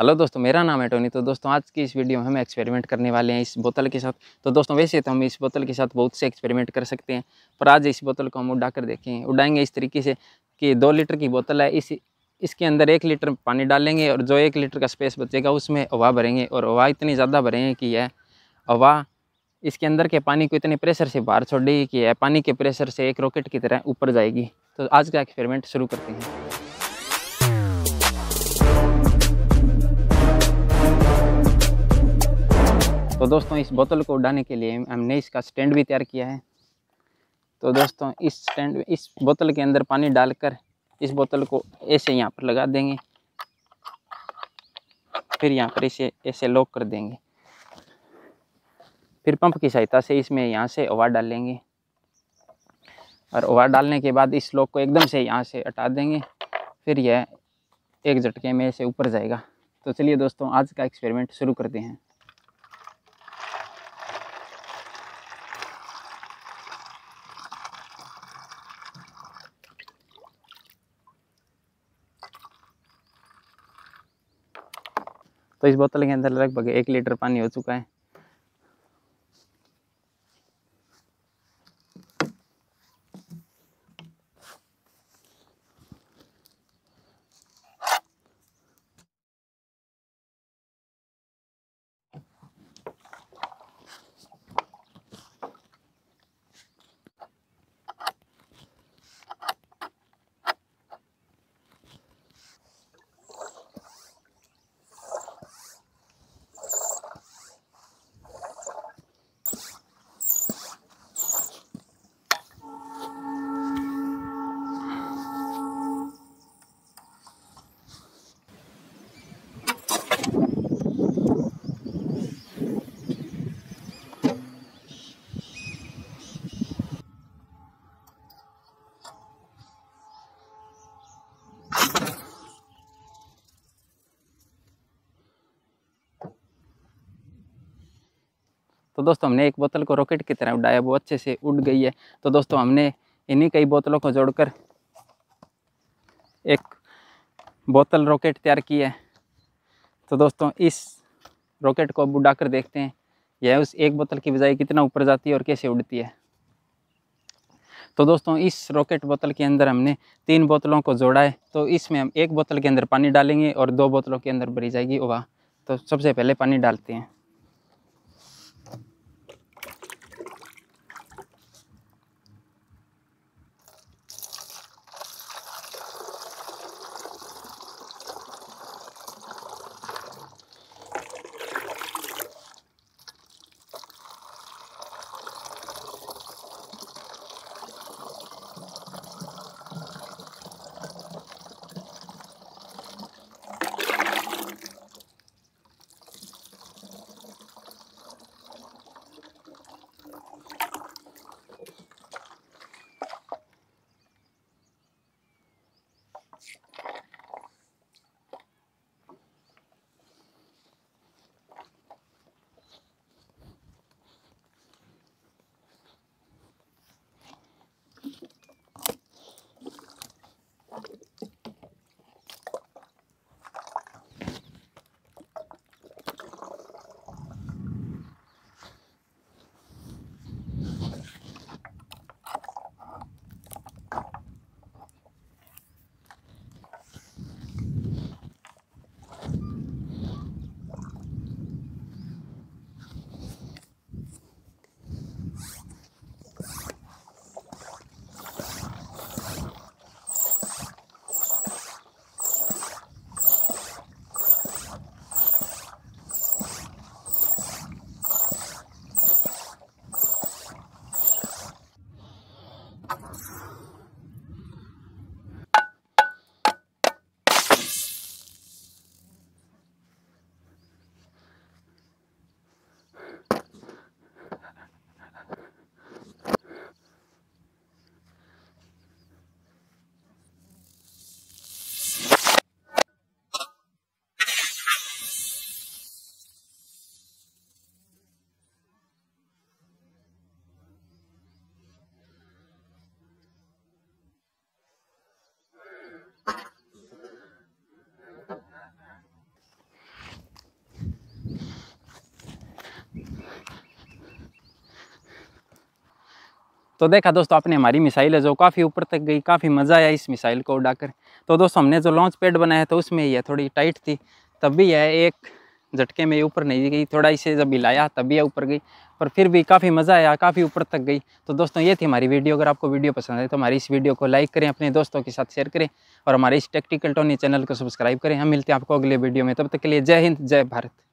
hello दोस्तों मेरा नाम है टोनी तो दोस्तों आज की इस वीडियो में हम एक्सपेरिमेंट करने वाले हैं इस बोतल के साथ तो दोस्तों वैसे तो हम इस बोतल के साथ बहुत से एक्सपेरिमेंट कर सकते हैं पर आज इस बोतल को हम उड़ा कर देखें उड़ाएंगे इस तरीके से कि दो लीटर की बोतल है इस इसके अंदर एक लीटर पानी डालेंगे और जो एक लीटर का स्पेस बचेगा उसमें हवा भरेंगे और हवा इतनी ज़्यादा भरेंगे कि यह हवा इसके अंदर के पानी को इतने प्रेशर से बाहर छोड़ देगी कि यह पानी के प्रेशर से एक रॉकेट की तरह ऊपर जाएगी तो आज का एक्सपेरिमेंट शुरू करते हैं तो दोस्तों इस बोतल को उड़ाने के लिए हमने इसका स्टैंड भी तैयार किया है तो दोस्तों इस स्टैंड इस बोतल के अंदर पानी डालकर इस बोतल को ऐसे यहाँ पर लगा देंगे फिर यहाँ पर इसे ऐसे लॉक कर देंगे फिर पंप की सहायता से इसमें यहाँ से ओवा डालेंगे और ओवा डालने के बाद इस लॉक को एकदम से यहाँ से हटा देंगे फिर यह एक झटके में ऐसे ऊपर जाएगा तो चलिए दोस्तों आज का एक्सपेरिमेंट शुरू करते हैं तो इस बोतल के अंदर लगभग एक लीटर पानी हो चुका है तो दोस्तों हमने एक बोतल को रॉकेट की तरह उड़ाया वो अच्छे से उड़ गई है तो दोस्तों हमने इन्हीं कई बोतलों को जोड़कर एक बोतल रॉकेट तैयार की है तो दोस्तों इस रॉकेट को अब उड़ा कर देखते हैं यह उस एक बोतल की बजाय कितना ऊपर जाती है और कैसे उड़ती है तो दोस्तों इस रॉकेट बोतल के अंदर हमने तीन बोतलों को जोड़ा है तो इसमें हम एक बोतल के अंदर पानी डालेंगे और दो बोतलों के अंदर भरी जाएगी वाह तो सबसे पहले पानी डालते हैं तो देखा दोस्तों आपने हमारी मिसाइल है जो काफ़ी ऊपर तक गई काफ़ी मज़ा आया इस मिसाइल को उड़ाकर तो दोस्तों हमने जो लॉन्च पैड बनाया था उसमें यह थोड़ी टाइट थी तब भी यह एक झटके में ऊपर नहीं गई थोड़ा इसे जब हिलाया तब यह ऊपर गई पर फिर भी काफ़ी मज़ा आया काफ़ी ऊपर तक गई तो दोस्तों ये थी हमारी वीडियो अगर आपको वीडियो पसंद आए तो हमारी इस वीडियो को लाइक करें अपने दोस्तों के साथ शेयर करें और हमारे इस टेक्टिकल टोनी चैनल को सब्सक्राइब करें हम मिलते हैं आपको अगले वीडियो में तब तक के लिए जय हिंद जय भारत